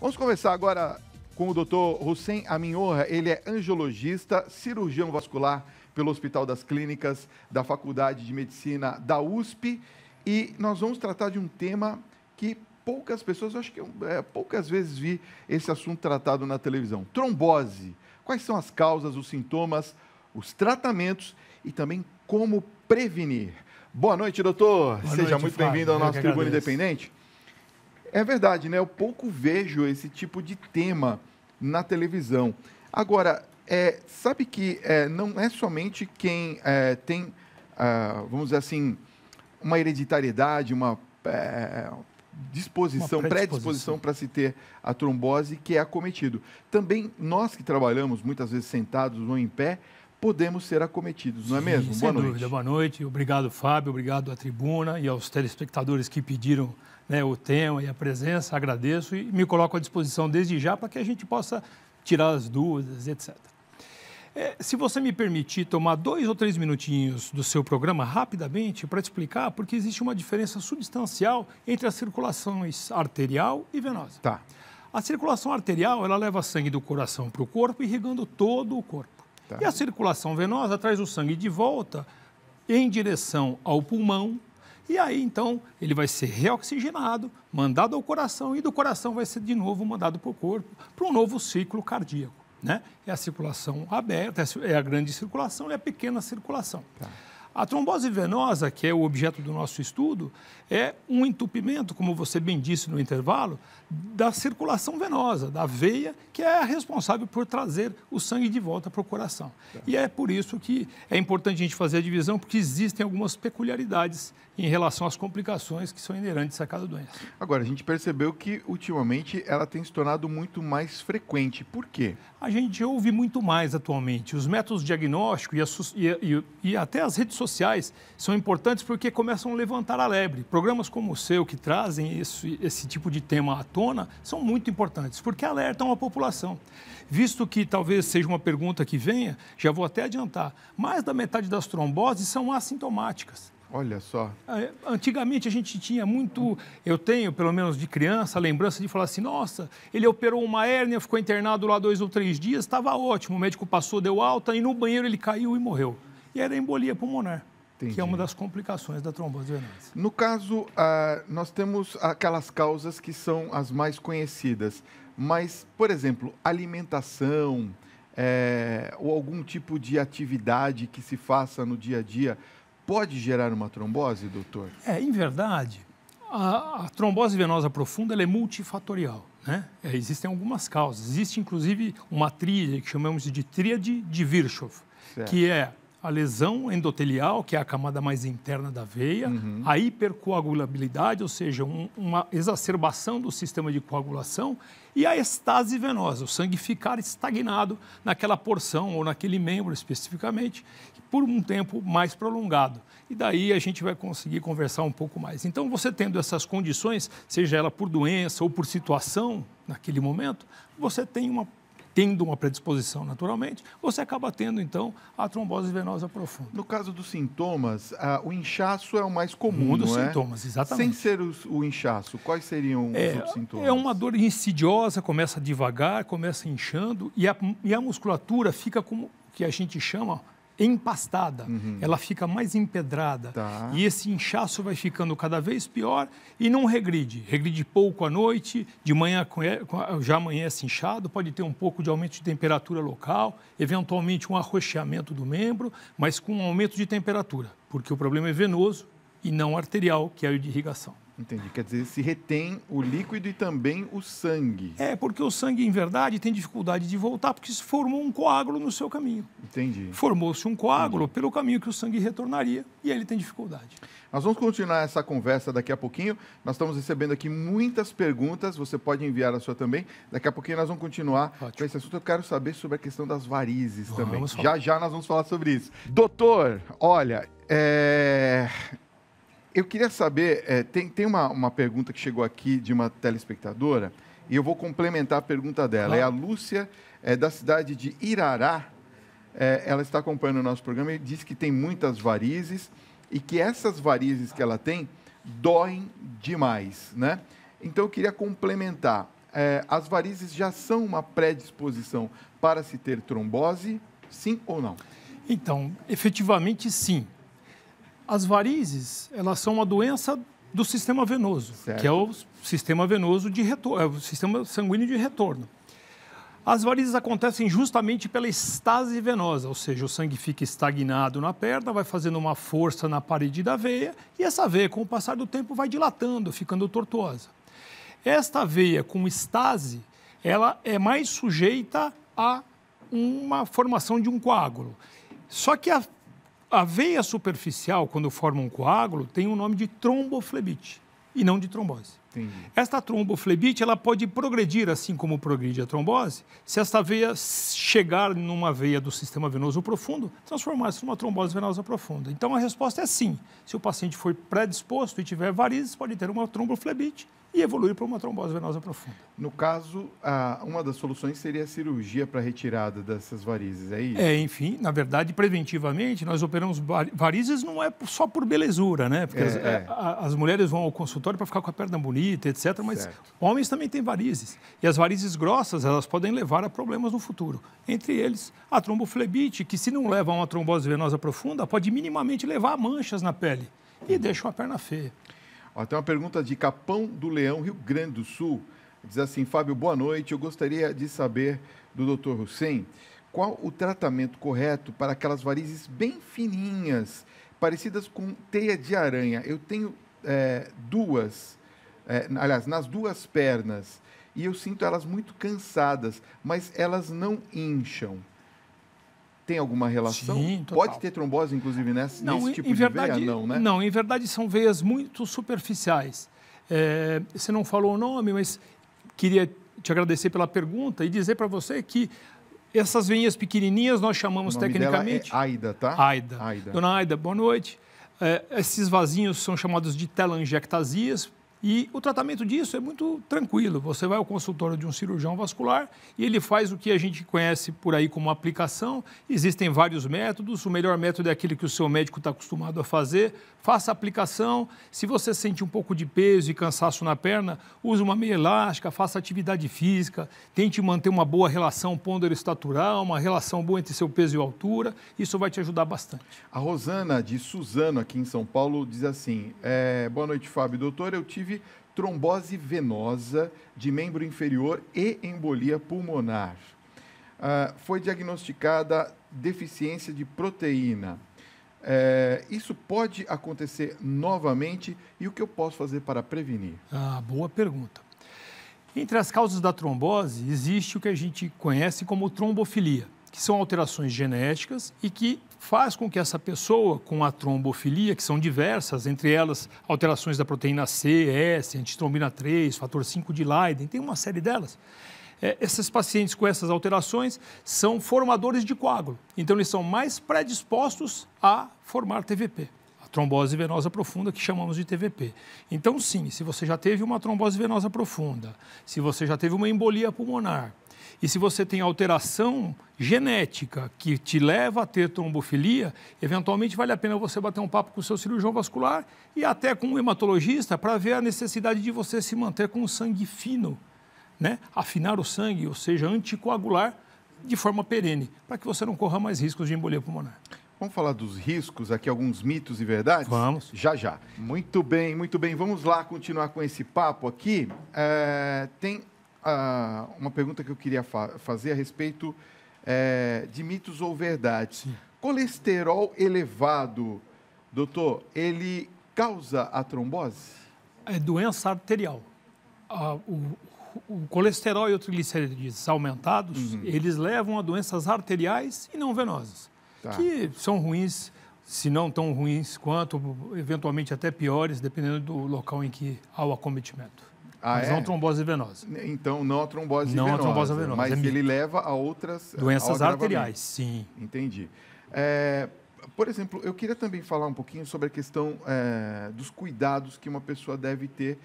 Vamos conversar agora com o Dr. Hussein Aminhorra. Ele é angiologista, cirurgião vascular pelo Hospital das Clínicas da Faculdade de Medicina da USP. E nós vamos tratar de um tema que poucas pessoas, acho que eu, é, poucas vezes vi esse assunto tratado na televisão. Trombose. Quais são as causas, os sintomas, os tratamentos e também como prevenir? Boa noite, doutor. Boa Seja noite, muito bem-vindo ao nosso Tribuna Independente. É verdade, né? Eu pouco vejo esse tipo de tema na televisão. Agora, é, sabe que é, não é somente quem é, tem, ah, vamos dizer assim, uma hereditariedade, uma é, disposição, predisposição para se ter a trombose que é acometido. Também nós que trabalhamos muitas vezes sentados ou em pé, podemos ser acometidos, não é mesmo? Sem Boa noite. Dúvida. Boa noite. Obrigado, Fábio. Obrigado à tribuna e aos telespectadores que pediram né, o tema e a presença. Agradeço e me coloco à disposição desde já para que a gente possa tirar as dúvidas, etc. É, se você me permitir tomar dois ou três minutinhos do seu programa rapidamente para explicar, porque existe uma diferença substancial entre as circulações arterial e venosa. Tá. A circulação arterial ela leva sangue do coração para o corpo, irrigando todo o corpo. Tá. E a circulação venosa traz o sangue de volta em direção ao pulmão. E aí, então, ele vai ser reoxigenado, mandado ao coração e do coração vai ser de novo mandado para o corpo, para um novo ciclo cardíaco. Né? É a circulação aberta, é a grande circulação e é a pequena circulação. Tá. A trombose venosa, que é o objeto do nosso estudo, é um entupimento, como você bem disse no intervalo, da circulação venosa, da veia, que é a responsável por trazer o sangue de volta para o coração. E é por isso que é importante a gente fazer a divisão, porque existem algumas peculiaridades em relação às complicações que são inerentes a cada doença. Agora, a gente percebeu que ultimamente ela tem se tornado muito mais frequente. Por quê? A gente ouve muito mais atualmente. Os métodos diagnósticos e, e, e, até as redes sociais são importantes porque começam a levantar a lebre. Programas como o seu, que trazem esse, esse tipo de tema à tona, são muito importantes porque alertam a população. Visto que talvez seja uma pergunta que venha, já vou até adiantar: mais da metade das tromboses são assintomáticas. Olha só. Ah, é, antigamente a gente tinha muito, eu tenho pelo menos de criança, a lembrança de falar assim: nossa, ele operou uma hérnia, ficou internado lá dois ou três dias, estava ótimo, o médico passou, deu alta e no banheiro ele caiu e morreu. E era embolia pulmonar. Entendi. que é uma das complicações da trombose venosa. No caso, ah, nós temos aquelas causas que são as mais conhecidas, mas, por exemplo, alimentação é, ou algum tipo de atividade que se faça no dia a dia pode gerar uma trombose, doutor? É, em verdade, a, a trombose venosa profunda é multifatorial. Né? É, existem algumas causas. Existe, inclusive, uma tríade que chamamos de tríade de Virchow, certo. que é a lesão endotelial, que é a camada mais interna da veia, uhum. a hipercoagulabilidade, ou seja, um, uma exacerbação do sistema de coagulação, e a estase venosa, o sangue ficar estagnado naquela porção ou naquele membro especificamente, por um tempo mais prolongado. E daí a gente vai conseguir conversar um pouco mais. Então, você tendo essas condições, seja ela por doença ou por situação naquele momento, você tem uma tendo uma predisposição naturalmente, você acaba tendo então a trombose venosa profunda. No caso dos sintomas, ah, o inchaço é o mais comum, um dos é? sintomas, exatamente. Sem ser os, o inchaço, quais seriam é, os outros sintomas? É uma dor insidiosa, começa devagar, começa inchando e a, e a musculatura fica como que a gente chama empastada, uhum. ela fica mais empedrada. Tá. E esse inchaço vai ficando cada vez pior e não regride. Regride pouco à noite, de manhã já amanhece inchado, pode ter um pouco de aumento de temperatura local, eventualmente um arroxeamento do membro, mas com um aumento de temperatura, porque o problema é venoso e não arterial, que é o de irrigação. Entendi. Quer dizer, se retém o líquido e também o sangue. É, porque o sangue, em verdade, tem dificuldade de voltar, porque se formou um coágulo no seu caminho. Entendi. Formou-se um coágulo Entendi. pelo caminho que o sangue retornaria e ele tem dificuldade. Nós vamos continuar essa conversa daqui a pouquinho. Nós estamos recebendo aqui muitas perguntas, você pode enviar a sua também. Daqui a pouquinho nós vamos continuar Ótimo. com esse assunto. Eu quero saber sobre a questão das varizes vamos também. Falar. Já já nós vamos falar sobre isso. Doutor, olha, é eu queria saber, é, tem, tem uma, uma pergunta que chegou aqui de uma telespectadora, e eu vou complementar a pergunta dela. É a Lúcia, é, da cidade de Irará. É, ela está acompanhando o nosso programa e diz que tem muitas varizes e que essas varizes que ela tem doem demais, né? Então eu queria complementar. É, as varizes já são uma predisposição para se ter trombose, sim ou não? Então, efetivamente sim. As varizes, elas são uma doença do sistema venoso, certo. que é o sistema venoso de retorno, é o sistema sanguíneo de retorno. As varizes acontecem justamente pela estase venosa, ou seja, o sangue fica estagnado na perna, vai fazendo uma força na parede da veia e essa veia, com o passar do tempo, vai dilatando, ficando tortuosa. Esta veia com estase, ela é mais sujeita a uma formação de um coágulo. Só que a a veia superficial, quando forma um coágulo, tem o nome de tromboflebite e não de trombose. Entendi. Esta tromboflebite ela pode progredir, assim como progride a trombose, se esta veia chegar numa veia do sistema venoso profundo, transformar-se numa trombose venosa profunda. Então a resposta é sim. Se o paciente for predisposto e tiver varizes, pode ter uma tromboflebite e evoluir para uma trombose venosa profunda. No caso, uma das soluções seria a cirurgia para retirada dessas varizes, é isso? É, enfim, na verdade, preventivamente, nós operamos varizes não é só por belezura, né? Porque é, as, é. as mulheres vão ao consultório para ficar com a perna bonita etc. Mas certo. homens também têm varizes. E as varizes grossas, elas podem levar a problemas no futuro. Entre eles, a tromboflebite, que se não leva a uma trombose venosa profunda, pode minimamente levar a manchas na pele e uhum. deixa uma perna feia. Ó, tem uma pergunta de Capão do Leão, Rio Grande do Sul. Diz assim, Fábio, boa noite. Eu gostaria de saber do Dr. Hussein qual o tratamento correto para aquelas varizes bem fininhas, parecidas com teia de aranha. Eu tenho é, duas é, aliás, nas duas pernas, e eu sinto elas muito cansadas, mas elas não incham. Tem alguma relação? Sim, total. Pode ter trombose, inclusive, né? nesse, não, nesse tipo de verdade, veia? Não, né? não, em verdade são veias muito superficiais. É, você não falou o nome, mas queria te agradecer pela pergunta e dizer para você que essas veinhas pequenininhas nós chamamos tecnicamente. Dela é Aida, tá? Aida. Aida. Dona Aida, boa noite. É, esses vasinhos são chamados de telangiectasias, e o tratamento disso é muito tranquilo. Você vai ao consultório de um cirurgião vascular e ele faz o que a gente conhece por aí como aplicação. Existem vários métodos. O melhor método é aquele que o seu médico está acostumado a fazer. Faça a aplicação. Se você sente um pouco de peso e cansaço na perna, use uma meia elástica, faça atividade física. Tente manter uma boa relação estatural uma relação boa entre seu peso e altura. Isso vai te ajudar bastante. A Rosana de Suzano, aqui em São Paulo, diz assim: é, Boa noite, Fábio. Doutor, eu tive inclusive trombose venosa de membro inferior e embolia pulmonar. Ah, foi diagnosticada deficiência de proteína. É, isso pode acontecer novamente e o que eu posso fazer para prevenir? Ah, boa pergunta. Entre as causas da trombose existe o que a gente conhece como trombofilia que são alterações genéticas e que faz com que essa pessoa com a trombofilia, que são diversas, entre elas alterações da proteína C, S, antitrombina 3, fator 5 de Leiden, tem uma série delas. É, esses pacientes com essas alterações são formadores de coágulo, então eles são mais predispostos a formar TVP a trombose venosa profunda, que chamamos de TVP. Então, sim, se você já teve uma trombose venosa profunda, se você já teve uma embolia pulmonar, e se você tem alteração genética que te leva a ter trombofilia, eventualmente vale a pena você bater um papo com o seu cirurgião vascular e até com o hematologista para ver a necessidade de você se manter com o sangue fino, né? afinar o sangue, ou seja, anticoagular de forma perene, para que você não corra mais riscos de embolia pulmonar. Vamos falar dos riscos aqui, alguns mitos e verdades? Vamos. Já, já. Muito bem, muito bem. Vamos lá continuar com esse papo aqui. É, tem a, uma pergunta que eu queria fa fazer a respeito é, de mitos ou verdades. Sim. Colesterol elevado, doutor, ele causa a trombose? É doença arterial. Ah, o, o, colesterol e o triglicerídeos aumentados, uhum. eles levam a doenças arteriais e não venosas, tá. que são ruins, se não tão ruins quanto, eventualmente até piores, dependendo do local em que há o acometimento. Ah, mas é? não trombose venosa. Então, não a trombose não venosa. Não a trombose venosa. Mas é ele mito. leva a outras... Doenças arteriais, sim. Entendi. É, por exemplo, eu queria também falar um pouquinho sobre a questão é, dos cuidados que uma pessoa deve ter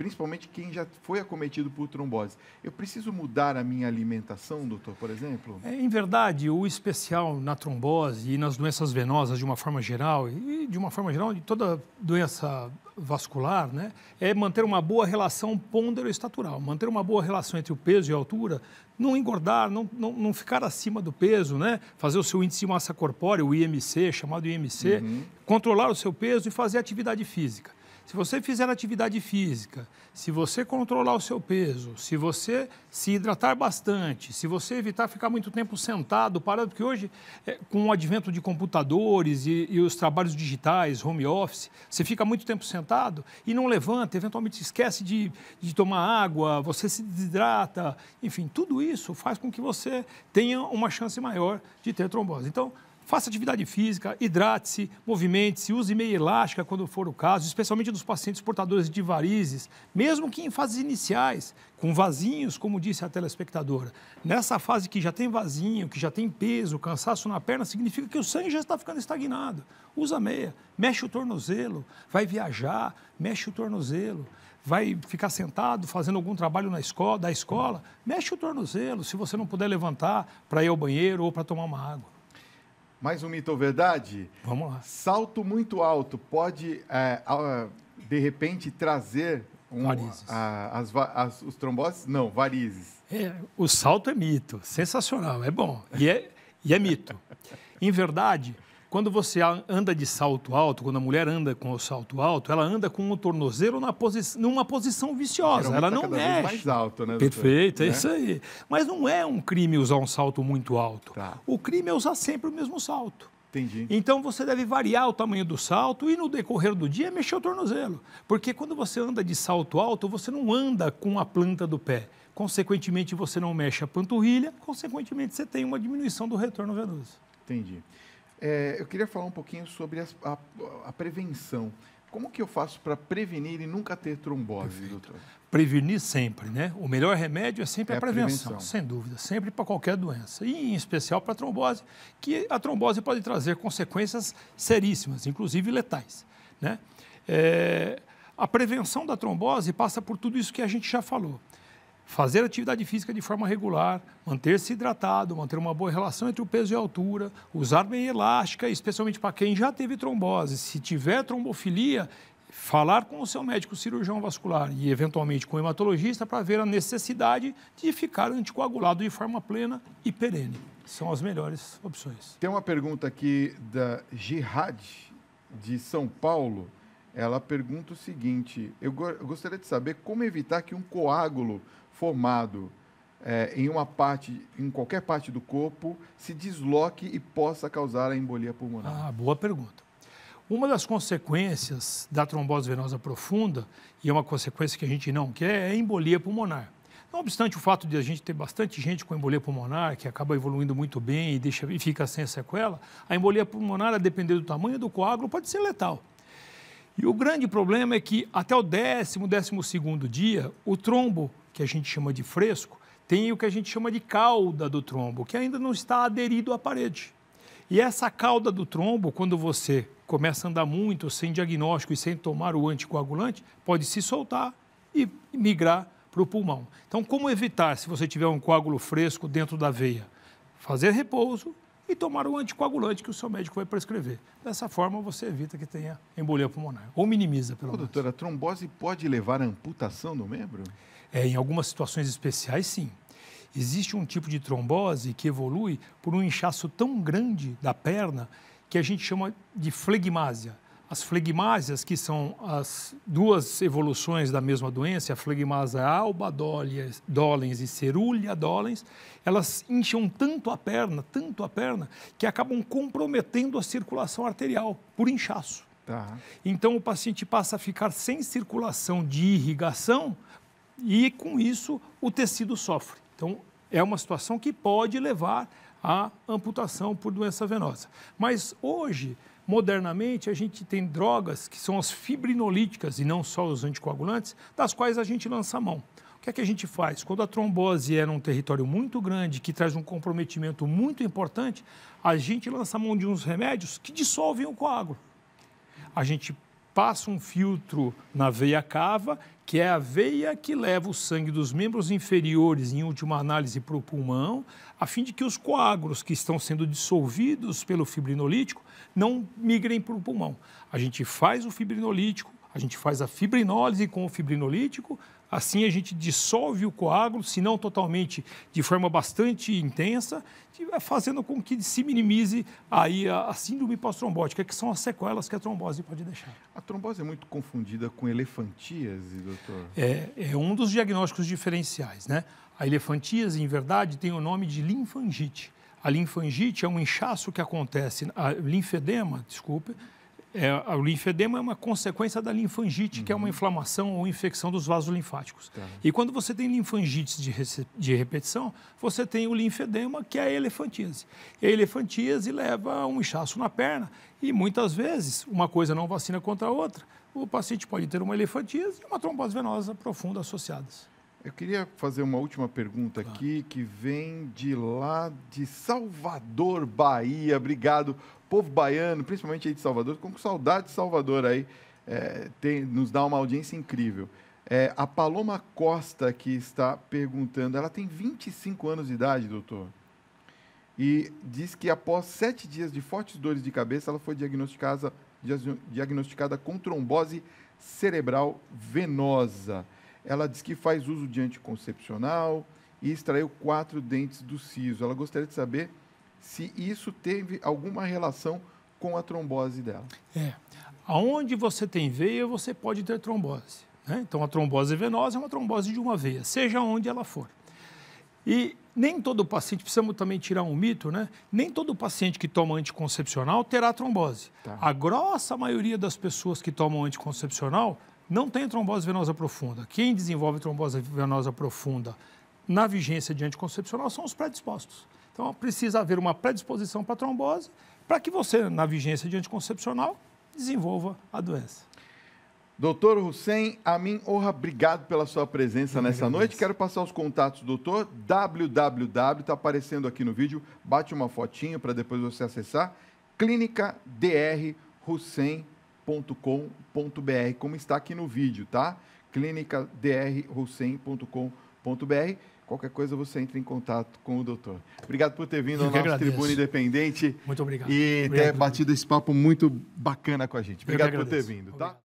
principalmente quem já foi acometido por trombose. Eu preciso mudar a minha alimentação, doutor, por exemplo? É, em verdade, o especial na trombose e nas doenças venosas de uma forma geral, e de uma forma geral de toda doença vascular, né, é manter uma boa relação ponderoestatural, manter uma boa relação entre o peso e a altura, não engordar, não, não, não ficar acima do peso, né, fazer o seu índice de massa corpórea, o IMC, chamado IMC, uhum. controlar o seu peso e fazer atividade física. Se você fizer atividade física, se você controlar o seu peso, se você se hidratar bastante, se você evitar ficar muito tempo sentado, parado, porque hoje, é, com o advento de computadores e, e, os trabalhos digitais, home office, você fica muito tempo sentado e não levanta, eventualmente esquece de, de tomar água, você se desidrata, enfim, tudo isso faz com que você tenha uma chance maior de ter trombose. Então, Faça atividade física, hidrate-se, movimente-se, use meia elástica quando for o caso, especialmente nos pacientes portadores de varizes, mesmo que em fases iniciais, com vasinhos, como disse a telespectadora. Nessa fase que já tem vasinho, que já tem peso, cansaço na perna, significa que o sangue já está ficando estagnado. Usa meia, mexe o tornozelo, vai viajar, mexe o tornozelo vai ficar sentado fazendo algum trabalho na escola, da escola, mexe o tornozelo, se você não puder levantar para ir ao banheiro ou para tomar uma água. Mais um mito ou verdade? Vamos lá. Salto muito alto pode, é, de repente, trazer um, varizes. A, as, as, os tromboses? Não, varizes. É, o salto é mito, sensacional, é bom. E é, e é mito. em verdade, quando você anda de salto alto, quando a mulher anda com o salto alto, ela anda com o tornozelo na posi numa posição viciosa. ela tá não mexe. mais alto, né? Perfeito, é né? isso aí. Mas não é um crime usar um salto muito alto. Tá. O crime é usar sempre o mesmo salto. Entendi. Então você deve variar o tamanho do salto e no decorrer do dia mexer o tornozelo. Porque quando você anda de salto alto, você não anda com a planta do pé. Consequentemente, você não mexe a panturrilha, consequentemente, você tem uma diminuição do retorno venoso. Entendi. É, eu queria falar um pouquinho sobre a, a, a prevenção. Como que eu faço para prevenir e nunca ter trombose, Perfeito. doutor? Prevenir sempre, né? O melhor remédio é sempre é a, prevenção, a prevenção, sem dúvida, sempre para qualquer doença, e em especial para a trombose, que a trombose pode trazer consequências seríssimas, inclusive letais, né? É, a prevenção da trombose passa por tudo isso que a gente já falou fazer atividade física de forma regular, manter-se hidratado, manter uma boa relação entre o peso e a altura, usar bem elástica, especialmente para quem já teve trombose. Se tiver trombofilia, falar com o seu médico cirurgião vascular e, eventualmente, com o hematologista para ver a necessidade de ficar anticoagulado de forma plena e perene. São as melhores opções. Tem uma pergunta aqui da Jihad, de São Paulo. Ela pergunta o seguinte: eu gostaria de saber como evitar que um coágulo formado é, em uma parte, em qualquer parte do corpo, se desloque e possa causar a embolia pulmonar? Ah, boa pergunta. Uma das consequências da trombose venosa profunda, e é uma consequência que a gente não quer, é a embolia pulmonar. Não obstante o fato de a gente ter bastante gente com embolia pulmonar, que acaba evoluindo muito bem e, deixa, e fica sem a sequela, a embolia pulmonar, a depender do tamanho do coágulo, pode ser letal. E o grande problema é que até o décimo, décimo segundo dia, o trombo que a gente chama de fresco, tem o que a gente chama de cauda do trombo, que ainda não está aderido à parede. E essa cauda do trombo, quando você começa a andar muito sem diagnóstico e sem tomar o anticoagulante, pode se soltar e migrar para o pulmão. Então, como evitar se você tiver um coágulo fresco dentro da veia? Fazer repouso e tomar o anticoagulante que o seu médico vai prescrever. Dessa forma, você evita que tenha embolia pulmonar, ou minimiza, pelo Ô, menos. Doutora, a trombose pode levar à amputação do membro? É, em algumas situações especiais, sim. Existe um tipo de trombose que evolui por um inchaço tão grande da perna que a gente chama de flegmásia. As flegmásias, que são as duas evoluções da mesma doença, a flegmásia alba dolens e cerúlea dolens, elas incham tanto a perna, tanto a perna, que acabam comprometendo a circulação arterial por inchaço. Tá. Então o paciente passa a ficar sem circulação de irrigação, e com isso o tecido sofre. Então, é uma situação que pode levar à amputação por doença venosa. Mas hoje, modernamente, a gente tem drogas que são as fibrinolíticas e não só os anticoagulantes, das quais a gente lança a mão. O que é que a gente faz? Quando a trombose é num território muito grande, que traz um comprometimento muito importante, a gente lança a mão de uns remédios que dissolvem o coágulo. A gente passa um filtro na veia cava, que é a veia que leva o sangue dos membros inferiores, em última análise, para o pulmão, a fim de que os coágulos que estão sendo dissolvidos pelo fibrinolítico não migrem para o pulmão. A gente faz o fibrinolítico, a gente faz a fibrinólise com o fibrinolítico, Assim a gente dissolve o coágulo, se não totalmente, de forma bastante intensa, fazendo com que se minimize aí a, síndrome pós-trombótica, que são as sequelas que a trombose pode deixar. A trombose é muito confundida com elefantíase, doutor? É, é um dos diagnósticos diferenciais, né? A elefantíase, em verdade, tem o nome de linfangite. A linfangite é um inchaço que acontece, a linfedema, desculpe, é, o linfedema é uma consequência da linfangite, uhum. que é uma uhum. inflamação ou infecção dos vasos linfáticos. Tá. E quando você tem linfangites de, de, repetição, você tem o linfedema, que é a elefantíase. E a elefantíase leva a um inchaço na perna e muitas vezes uma coisa não vacina contra a outra. O paciente pode ter uma elefantíase e uma trombose venosa profunda associadas. Eu queria fazer uma última pergunta aqui, que vem de lá de Salvador, Bahia. Obrigado povo baiano, principalmente aí de Salvador, com saudade de Salvador aí, é, tem, nos dá uma audiência incrível. É, a Paloma Costa que está perguntando, ela tem 25 anos de idade, doutor, e diz que após sete dias de fortes dores de cabeça, ela foi diagnosticada, diagnosticada com trombose cerebral venosa. Ela diz que faz uso de anticoncepcional e extraiu quatro dentes do siso. Ela gostaria de saber se isso teve alguma relação com a trombose dela. É. Aonde você tem veia, você pode ter trombose. Né? Então, a trombose venosa é uma trombose de uma veia, seja onde ela for. E nem todo paciente, precisamos também tirar um mito, né? Nem todo paciente que toma anticoncepcional terá trombose. Tá. A grossa maioria das pessoas que tomam anticoncepcional não tem trombose venosa profunda. Quem desenvolve trombose venosa profunda na vigência de anticoncepcional são os predispostos. Então, precisa haver uma predisposição para trombose para que você, na vigência de anticoncepcional, desenvolva a doença. Doutor Hussein Amin Orra, obrigado pela sua presença Eu nessa agradeço. noite. Quero passar os contatos do doutor, www, está aparecendo aqui no vídeo, bate uma fotinho para depois você acessar, clinicadrhussein.com.br, como está aqui no vídeo, tá? clinicadrhussein.com.br Qualquer coisa você entra em contato com o doutor. Obrigado por ter vindo ao nosso tribuno Tribuna Independente. Muito obrigado. E obrigado. ter batido esse papo muito bacana com a gente. Obrigado por ter vindo, tá?